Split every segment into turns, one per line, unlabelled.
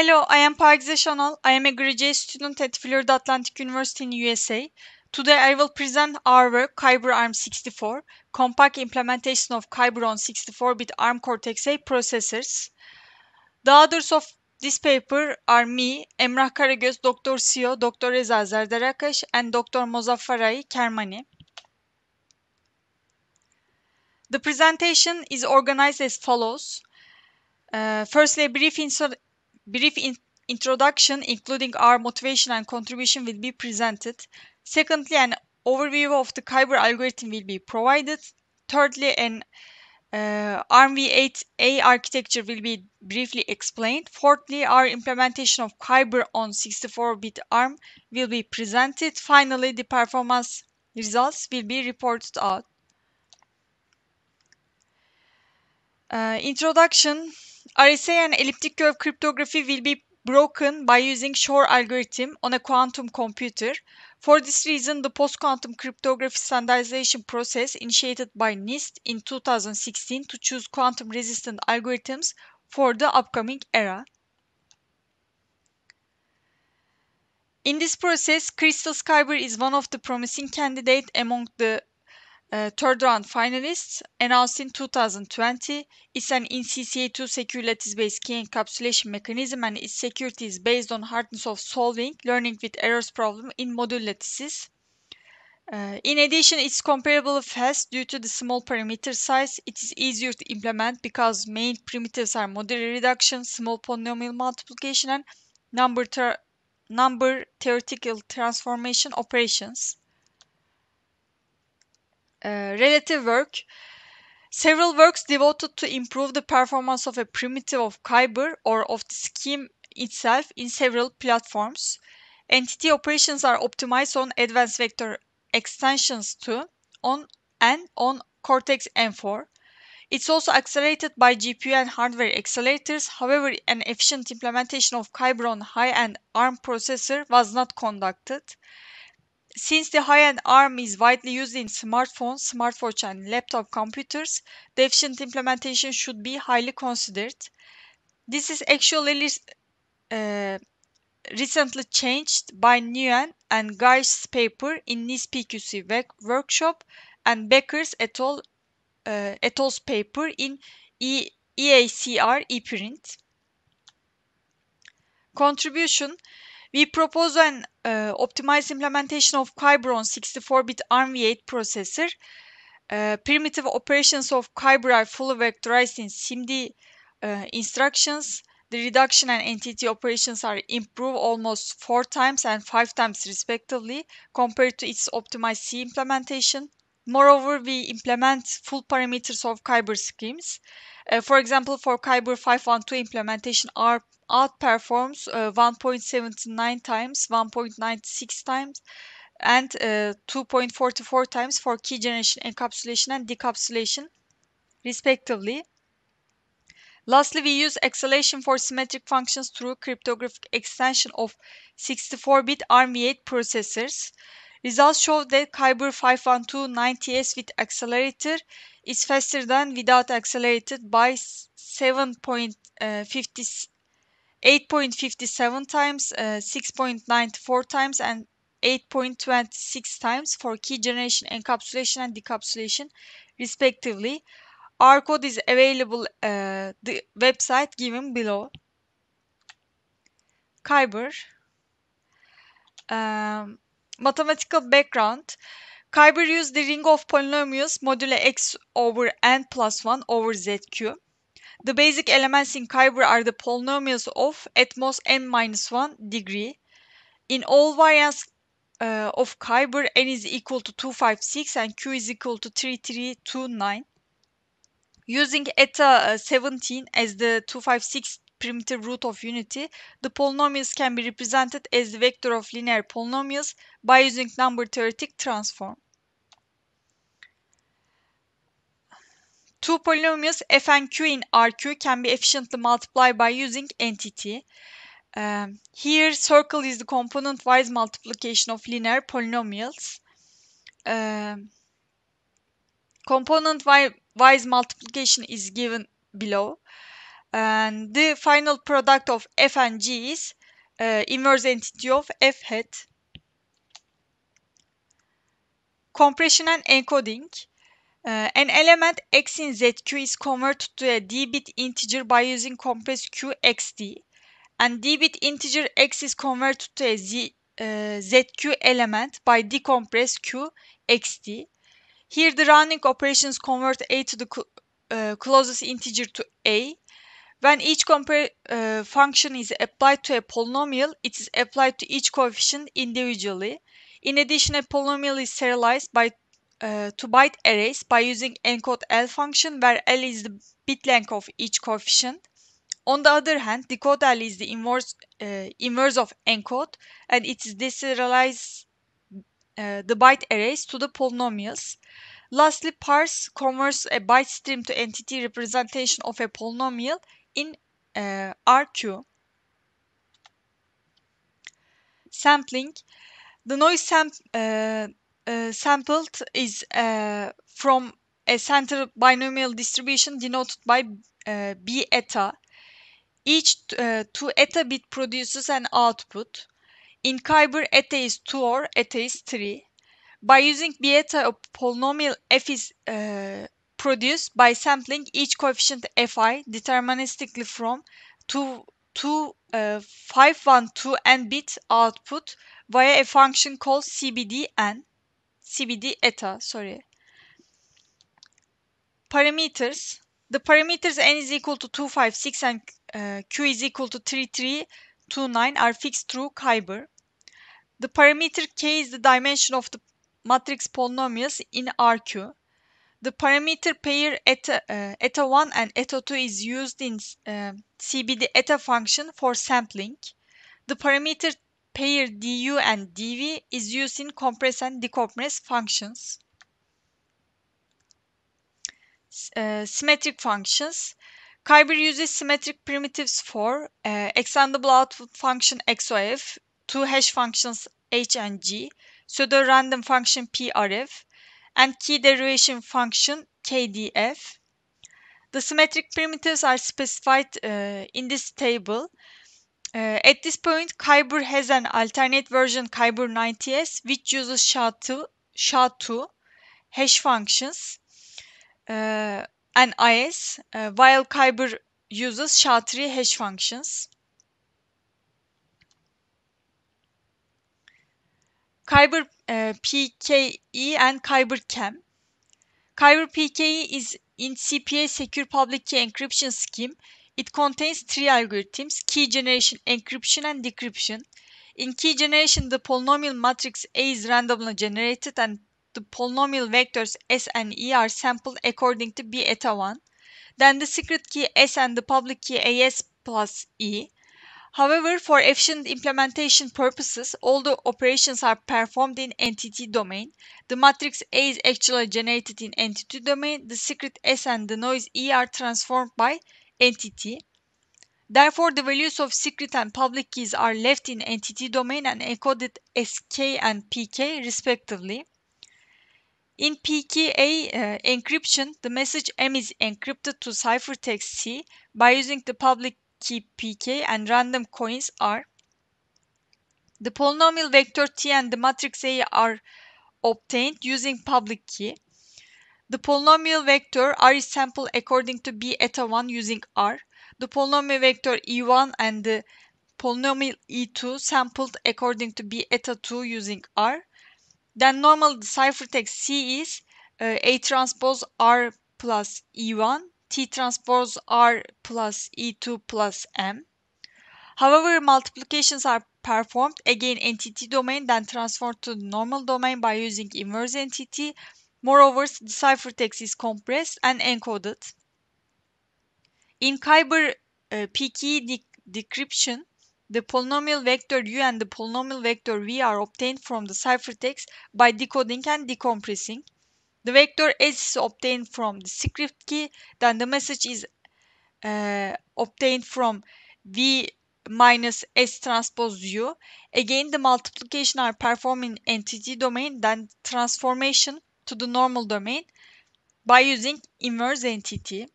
Hello, I am Pagize Shanal. I am a graduate student at Florida Atlantic University in USA. Today I will present our work Kyber ARM64, compact implementation of Kyber on 64-bit ARM Cortex-A processors. The authors of this paper are me, Emrah Karagöz, Dr. CEO, Dr. Reza Zardarakash, and Dr. Mozaffarai Kermani. The presentation is organized as follows. Uh, firstly, a brief Brief in introduction, including our motivation and contribution, will be presented. Secondly, an overview of the Kyber algorithm will be provided. Thirdly, an uh, ARMv8A architecture will be briefly explained. Fourthly, our implementation of Kyber on 64-bit ARM will be presented. Finally, the performance results will be reported out. Uh, introduction RSA and elliptic curve cryptography will be broken by using Shor algorithm on a quantum computer. For this reason, the post-quantum cryptography standardization process initiated by NIST in 2016 to choose quantum-resistant algorithms for the upcoming era. In this process, Crystal Skyber is one of the promising candidates among the uh, third round finalists announced in 2020. It's an NCCA2 secure lattice-based key encapsulation mechanism and its security is based on hardness of solving learning with errors problem in module lattices. Uh, in addition, it's comparable fast due to the small parameter size. It is easier to implement because main primitives are modular reduction, small polynomial multiplication, and number, number theoretical transformation operations. Uh, relative work. Several works devoted to improve the performance of a primitive of Kyber or of the scheme itself in several platforms. Entity operations are optimized on advanced vector extensions too, on and on Cortex M4. It's also accelerated by GPU and hardware accelerators. However, an efficient implementation of Kyber on high-end ARM processor was not conducted since the high-end ARM is widely used in smartphones, smartwatch and laptop computers, the efficient implementation should be highly considered. This is actually uh, recently changed by Nguyen and Guy's paper in NIST PQC workshop and Becker's et al. Uh, et al.'s paper in e EACR ePrint. Contribution We propose an uh, optimized implementation of Kybron 64-bit ARMv8 processor, uh, primitive operations of are fully vectorized in SIMD uh, instructions, the reduction and entity operations are improved almost four times and five times respectively compared to its optimized C implementation. Moreover, we implement full parameters of Kyber schemes. Uh, for example, for Kyber 512 implementation, our outperforms uh, 1.79 times, 1.96 times, and uh, 2.44 times for key generation encapsulation and decapsulation, respectively. Lastly, we use acceleration for symmetric functions through cryptographic extension of 64-bit ARM8 processors. Results show that Kyber 512-90s with accelerator is faster than without accelerated by 7.56 8.57 times, uh, 6.94 times and 8.26 times for key generation encapsulation and decapsulation respectively. Our code is available uh, the website given below. Kyber um, Mathematical background Kyber used the ring of polynomials modulo x over n plus 1 over zq. The basic elements in Kyber are the polynomials of at most n minus 1 degree. In all variants uh, of Kyber, n is equal to 256 and q is equal to 3329. Using eta uh, 17 as the 256 primitive root of unity, the polynomials can be represented as the vector of linear polynomials by using number theoretic transform. Two polynomials f and q in RQ can be efficiently multiplied by using entity. Um, here circle is the component wise multiplication of linear polynomials. Um, component wise multiplication is given below. And the final product of f and g is uh, inverse entity of f hat. Compression and encoding. Uh, an element x in ZQ is converted to a d-bit integer by using compress QXD. And d-bit integer x is converted to a Z, uh, ZQ element by decompress QXD. Here the rounding operations convert a to the cl uh, closest integer to a. When each compare uh, function is applied to a polynomial, it is applied to each coefficient individually. In addition, a polynomial is serialized by uh, to byte arrays by using encode L function where L is the bit length of each coefficient. On the other hand, decode L is the inverse, uh, inverse of encode and it is deserialized uh, the byte arrays to the polynomials. Lastly, parse converts a byte stream to entity representation of a polynomial in uh, RQ. Sampling. The noise, sam uh, uh, sampled is uh, from a central binomial distribution denoted by uh, B eta. Each two eta bit produces an output. In Khyber, eta is 2 or eta is 3. By using B eta, a polynomial f is produced by sampling each coefficient fi deterministically from 2, 2 uh, n bit output via a function called cbdn. CBD eta, sorry. Parameters. The parameters n is equal to 256 and uh, q is equal to 3329 are fixed through Kyber. The parameter k is the dimension of the matrix polynomials in RQ. The parameter pair eta, uh, eta 1 and eta 2 is used in uh, CBD eta function for sampling. The parameter pair du and dv is used in compress and decompress functions. Uh, symmetric functions. Kyber uses symmetric primitives for uh, extendable output function XOF, two hash functions H and G, pseudo random function PRF, and key derivation function KDF. The symmetric primitives are specified uh, in this table uh, at this point, Kyber has an alternate version, Kyber 90S, which uses SHA-2, SHA-2 hash functions uh, and IS, uh, while Kyber uses SHA-3 hash functions. Kyber uh, PKE and Kyber CAM. Kyber PKE is in CPA Secure Public Key Encryption Scheme it contains three algorithms, key generation, encryption, and decryption. In key generation, the polynomial matrix A is randomly generated and the polynomial vectors S and E are sampled according to B eta 1. Then the secret key S and the public key AS plus E. However, for efficient implementation purposes, all the operations are performed in entity domain. The matrix A is actually generated in entity domain. The secret S and the noise E are transformed by entity. Therefore, the values of secret and public keys are left in entity domain and encoded SK and PK respectively. In PKA uh, encryption, the message M is encrypted to ciphertext C by using the public key PK and random coins R. The polynomial vector T and the matrix A are obtained using public key. The polynomial vector R is sampled according to B eta 1 using R. The polynomial vector E1 and the polynomial E2 sampled according to B eta 2 using R. Then normal the ciphertext C is uh, A transpose R plus E1, T transpose R plus E2 plus M. However, multiplications are performed again entity domain then transformed to normal domain by using inverse entity Moreover, the ciphertext is compressed and encoded. In Kyber uh, PKE de decryption, the polynomial vector U and the polynomial vector V are obtained from the ciphertext by decoding and decompressing. The vector S is obtained from the script key, then the message is uh, obtained from V minus S transpose U. Again, the multiplication are performed in entity domain, then transformation to the normal domain by using inverse entity.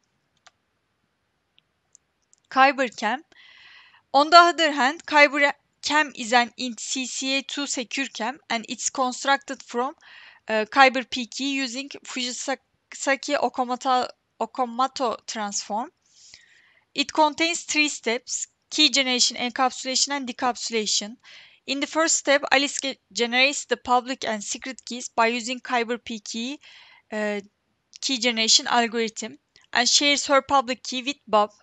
KyberCam. On the other hand, KyberCam is an int CCA2 secure cam and it's constructed from uh, KyberPK using Fujisaki Okamoto, Okamoto transform. It contains three steps, key generation, encapsulation and decapsulation. In the first step, Alice generates the public and secret keys by using kyber PK key, uh, key generation algorithm and shares her public key with Bob.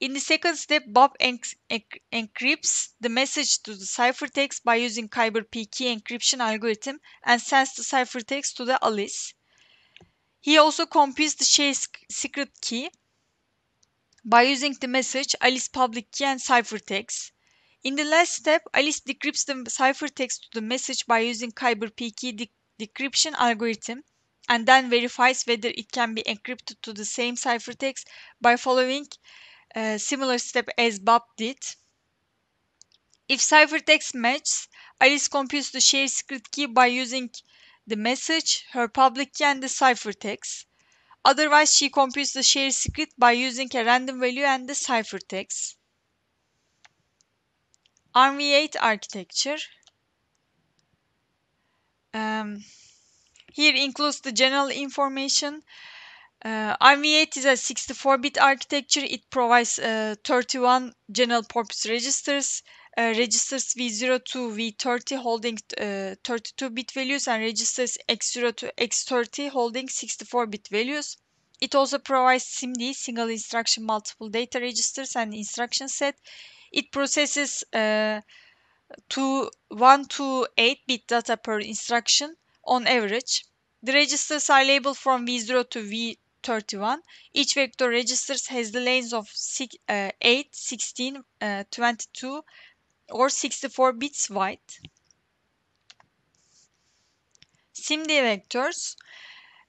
In the second step, Bob enc enc encrypts the message to the ciphertext by using kyber PK encryption algorithm and sends the ciphertext to the Alice. He also computes the shared secret key by using the message Alice public key and ciphertext. In the last step, Alice decrypts the ciphertext to the message by using Kyber-PKI de decryption algorithm and then verifies whether it can be encrypted to the same ciphertext by following a uh, similar step as Bob did. If ciphertext matches, Alice computes the shared secret key by using the message, her public key and the ciphertext. Otherwise she computes the shared secret by using a random value and the ciphertext. RV8 architecture um, here includes the general information. Uh, RV8 is a 64-bit architecture. It provides uh, 31 general purpose registers, uh, registers V0 to V30 holding 32-bit uh, values and registers X0 to X30 holding 64-bit values. It also provides SIMD, single instruction multiple data registers and instruction set it processes uh, to 1 to 8 bit data per instruction on average. The registers are labeled from V0 to V31. Each vector registers has the lanes of six, uh, 8, 16, uh, 22 or 64 bits wide. SIMD vectors.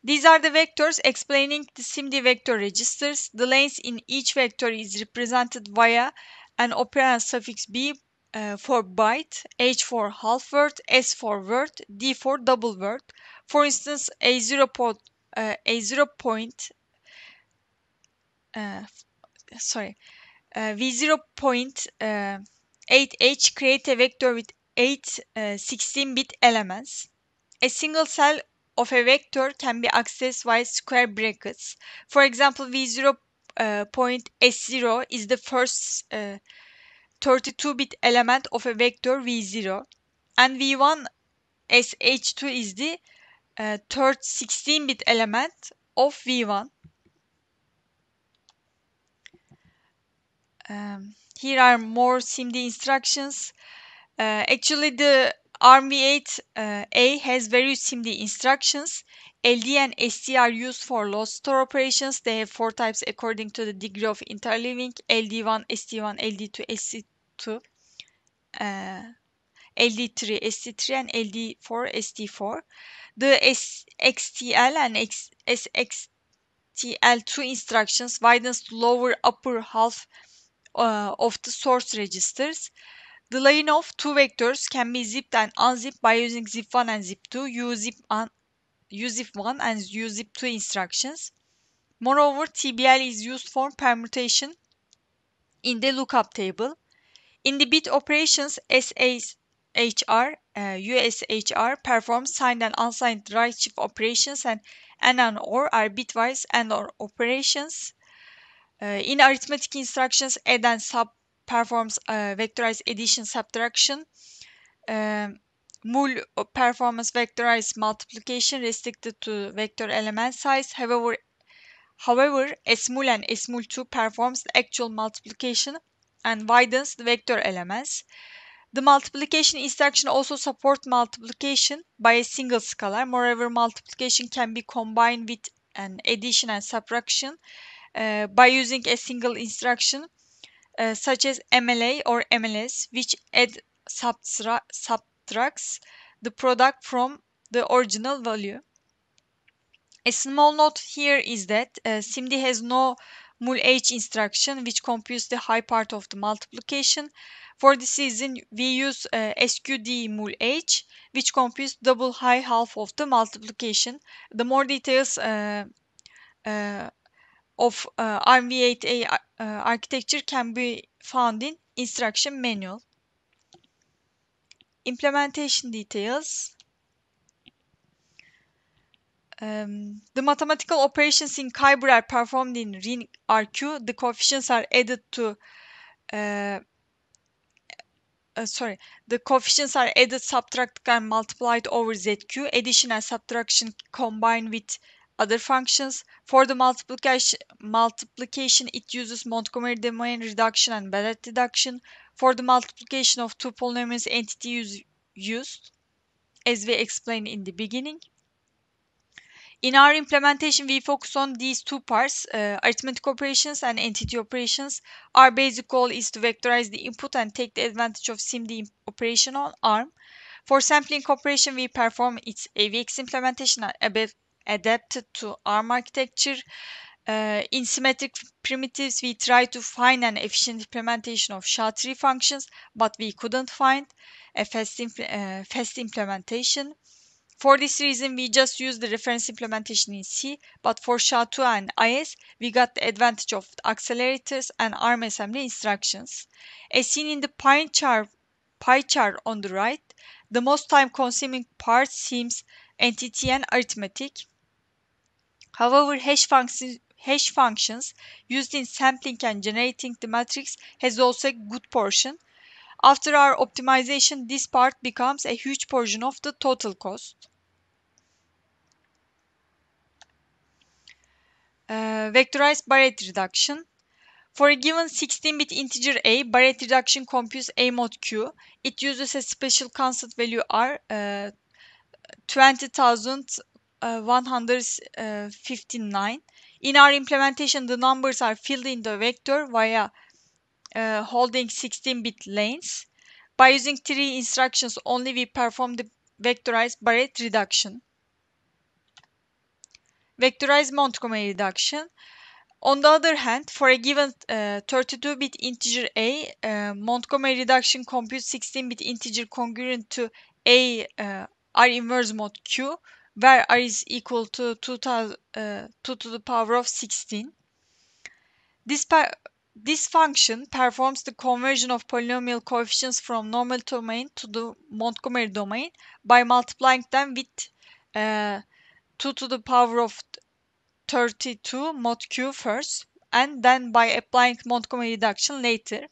These are the vectors explaining the SIMD vector registers. The lanes in each vector is represented via an operand suffix B uh, for byte, H for half word, S for word, D for double word. For instance, a zero point, uh, a zero point, uh, sorry, uh, v zero point uh, eight H create a vector with eight 16-bit uh, elements. A single cell of a vector can be accessed by square brackets. For example, v zero uh, point S0 is the first 32-bit uh, element of a vector V0 and V1 SH2 is the uh, third 16-bit element of V1. Um, here are more SIMD instructions. Uh, actually, the ARMv8A uh, has very SIMD instructions. LD and SD are used for load store operations. They have four types according to the degree of interleaving LD1, SD1, LD2, SD2, uh, LD3, SD3, and LD4, SD4. The S XTL and SXTL2 instructions widens lower upper half uh, of the source registers. The line of two vectors can be zipped and unzipped by using zip1 and zip2. You zip1 uzip one and UZIP2 instructions. Moreover, TBL is used for permutation in the lookup table. In the bit operations, SHR, uh, USHR performs signed and unsigned right shift operations and AND and OR are bitwise AND OR operations. Uh, in arithmetic instructions, add and sub performs uh, vectorized addition subtraction. Um, Mul performance vectorized multiplication restricted to vector element size. However, however sMul and smul 2 performs the actual multiplication and widens the vector elements. The multiplication instruction also supports multiplication by a single scalar. Moreover, multiplication can be combined with an addition and subtraction uh, by using a single instruction uh, such as MLA or MLS, which add subtract, sub subtracts the product from the original value. A small note here is that uh, SIMD has no mulh instruction which computes the high part of the multiplication. For this reason we use uh, sqd mulh which computes double high half of the multiplication. The more details uh, uh, of uh, RV8A uh, architecture can be found in instruction manual implementation details, um, the mathematical operations in Kyber are performed in ring Rq. The coefficients are added to uh, uh, sorry, the coefficients are added, subtracted, and multiplied over ZQ. Addition and subtraction combine with other functions. For the multiplication, multiplication it uses Montgomery domain reduction and Bellet deduction. For the multiplication of two polynomials, entity is used, as we explained in the beginning. In our implementation, we focus on these two parts, uh, arithmetic operations and entity operations. Our basic goal is to vectorize the input and take the advantage of SIMD operation on ARM. For sampling operation, we perform its AVX implementation adapted to ARM architecture. Uh, in symmetric primitives, we tried to find an efficient implementation of SHA-3 functions, but we couldn't find a fast, uh, fast implementation. For this reason, we just used the reference implementation in C, but for SHA-2 and IS, we got the advantage of accelerators and ARM assembly instructions. As seen in the pie chart, pie chart on the right, the most time-consuming part seems entity and arithmetic. However, hash function, hash functions used in sampling and generating the matrix has also a good portion. After our optimization, this part becomes a huge portion of the total cost. Uh, vectorized Barrett reduction. For a given 16-bit integer a, Barrett reduction computes a mod q. It uses a special constant value r, uh, 20,159. In our implementation, the numbers are filled in the vector via uh, holding 16-bit lanes. By using three instructions only, we perform the vectorized Barrett reduction. Vectorized Montgomery reduction. On the other hand, for a given 32-bit uh, integer A, uh, Montgomery reduction computes 16-bit integer congruent to A uh, R inverse mod Q where r is equal to uh, 2 to the power of 16. This, this function performs the conversion of polynomial coefficients from normal domain to the Montgomery domain by multiplying them with uh, 2 to the power of 32 mod q first and then by applying Montgomery reduction later.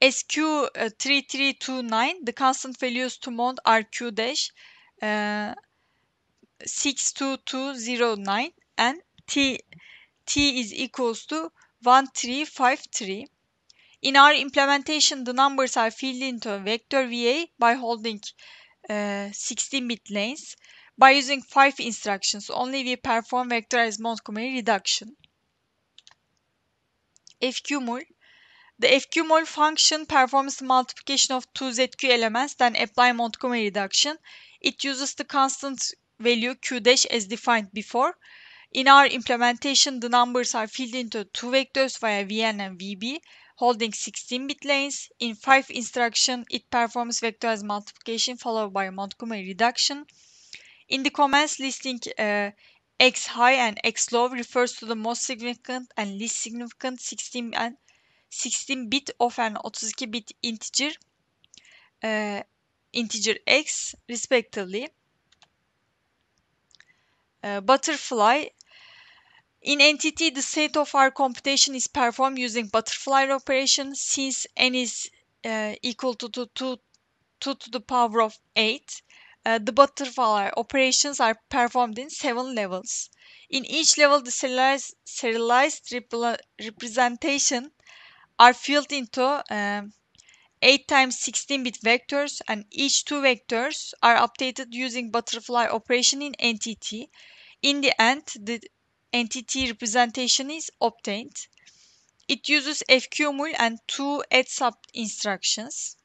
Sq 3329 uh, the constant values to mod are Q dash 62209 and t t is equals to 1353. In our implementation, the numbers are filled into a vector VA by holding uh, 16-bit lanes. By using five instructions, only we perform vectorized Montgomery reduction. fqmul The fqmol function performs the multiplication of two ZQ elements, then apply Montgomery reduction. It uses the constant value Q dash as defined before. In our implementation, the numbers are filled into two vectors via VN and VB, holding 16-bit lanes. In 5 instruction, it performs vectorized multiplication followed by Montgomery reduction. In the comments listing uh, X high and X low refers to the most significant and least significant 16 and 16 bit an 32 bit integer e, uh, integer x respectively. Uh, butterfly in NTT, the set of our computation is performed using butterfly operation since n is uh, equal to, 2 to the power of 8. Uh, the butterfly operations are performed in 7 levels. In each level, the serialized, serialized rep representation are filled into um, 8 times 16 bit vectors and each two vectors are updated using butterfly operation in NTT. In the end, the NTT representation is obtained. It uses fqmul and two add sub instructions.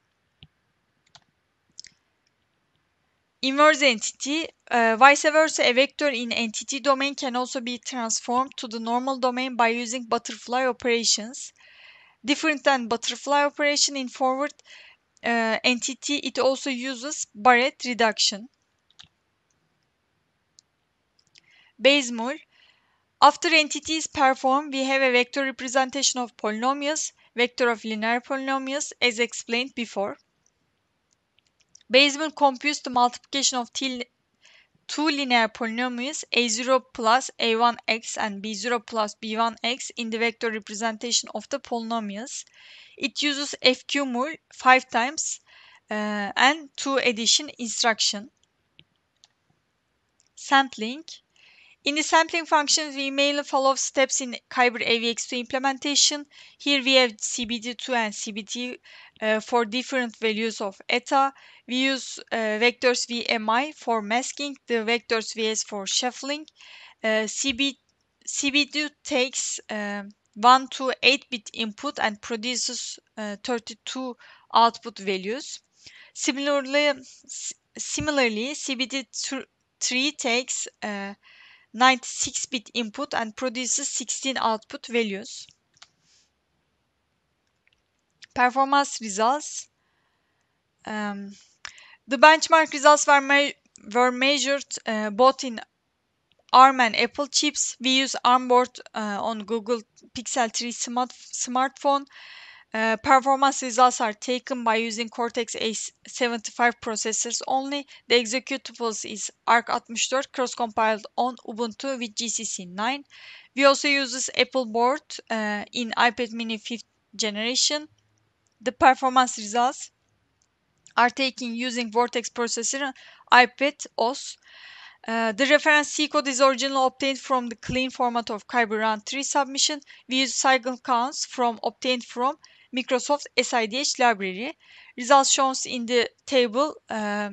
Inverse entity, uh, vice versa, a vector in entity domain can also be transformed to the normal domain by using butterfly operations different than butterfly operation in forward uh, entity, it also uses Barrett reduction. Basemore. After entity is performed, we have a vector representation of polynomials, vector of linear polynomials as explained before. Baseman computes the multiplication of t two linear polynomials a0 plus a1x and b0 plus b1x in the vector representation of the polynomials. It uses fqmul mul five times uh, and two addition instruction. Sampling In the sampling functions, we mainly follow steps in Kyber AVX2 implementation. Here we have CBD2 and CBT uh, for different values of eta. We use uh, vectors VMI for masking, the vectors VS for shuffling. Uh, CB, CBD takes um, 1 to 8-bit input and produces uh, 32 output values. Similarly, similarly CBD3 takes uh, 96-bit input and produces 16 output values. Performance results. Um, the benchmark results were, me were measured uh, both in ARM and Apple chips. We use ARM board uh, on Google Pixel 3 smart smartphone uh, performance results are taken by using Cortex-A75 processors only. The executables is ARC64 cross-compiled on Ubuntu with GCC 9. We also use this Apple board uh, in iPad mini 5th generation. The performance results are taken using Vortex processor iPad OS. Uh, the reference C code is originally obtained from the clean format of Kyber Run 3 submission. We use cycle counts from obtained from Microsoft SIDH library. results shown in the table uh,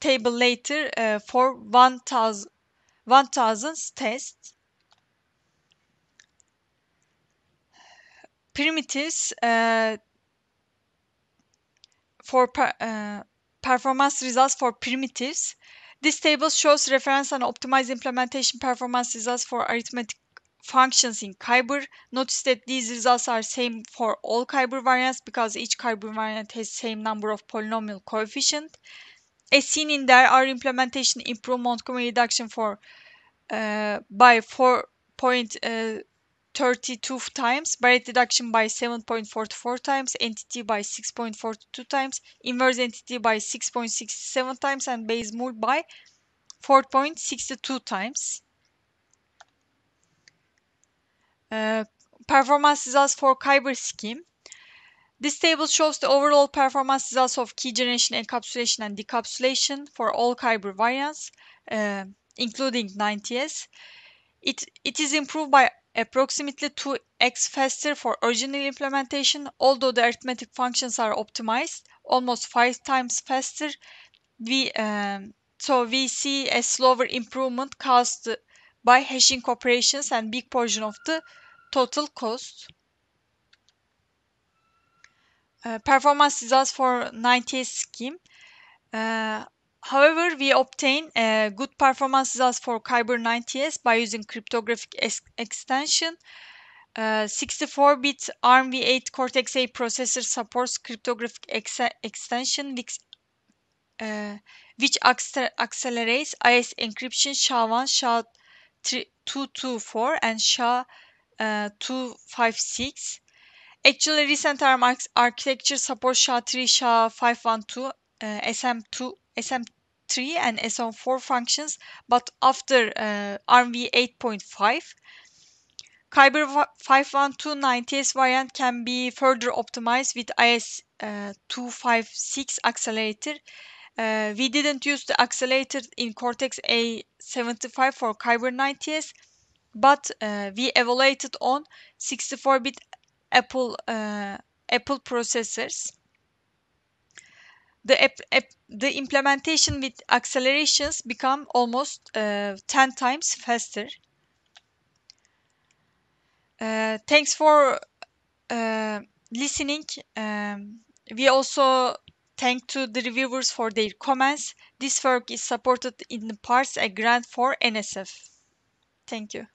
table later uh, for 1000 1000 test. Primitives uh, for per, uh, performance results for primitives. This table shows reference and optimized implementation performance results for arithmetic functions in Kyber. Notice that these results are same for all Kyber variants because each Kyber variant has same number of polynomial coefficient. As seen in there, our implementation improved Montgomery reduction for uh, by 4.32 uh, times, Barrett reduction by 7.44 times, entity by 6.42 times, inverse entity by 6.67 times, and Bayes-Moore by 4.62 times. Uh, performance results for Kyber scheme. This table shows the overall performance results of key generation encapsulation and decapsulation for all Kyber variants, uh, including 90s. It, it is improved by approximately 2x faster for original implementation, although the arithmetic functions are optimized almost 5 times faster. We, um, so we see a slower improvement caused by hashing operations and big portion of the total cost. Uh, performance results for 98 scheme. Uh, however, we obtain uh, good performance results for Kyber 90S by using cryptographic ex extension. 64-bit uh, ARM v8 Cortex-A processor supports cryptographic ex extension which, uh, which accelerates IS encryption SHA-1, SHA-2, 224 and SHA uh, 256. Actually, recent architecture supports SHA-3, SHA-512, uh, SM2, SM3 and SM4 functions, but after uh, ARMv 8.5, Kyber S variant can be further optimized with IS256 uh, accelerator uh, we didn't use the accelerator in Cortex-A75 for Kyber 90s, but uh, we evaluated on 64-bit Apple uh, Apple processors. The, the implementation with accelerations become almost uh, 10 times faster. Uh, thanks for uh, listening. Um, we also Thanks to the reviewers for their comments. This work is supported in parts a grant for NSF. Thank you.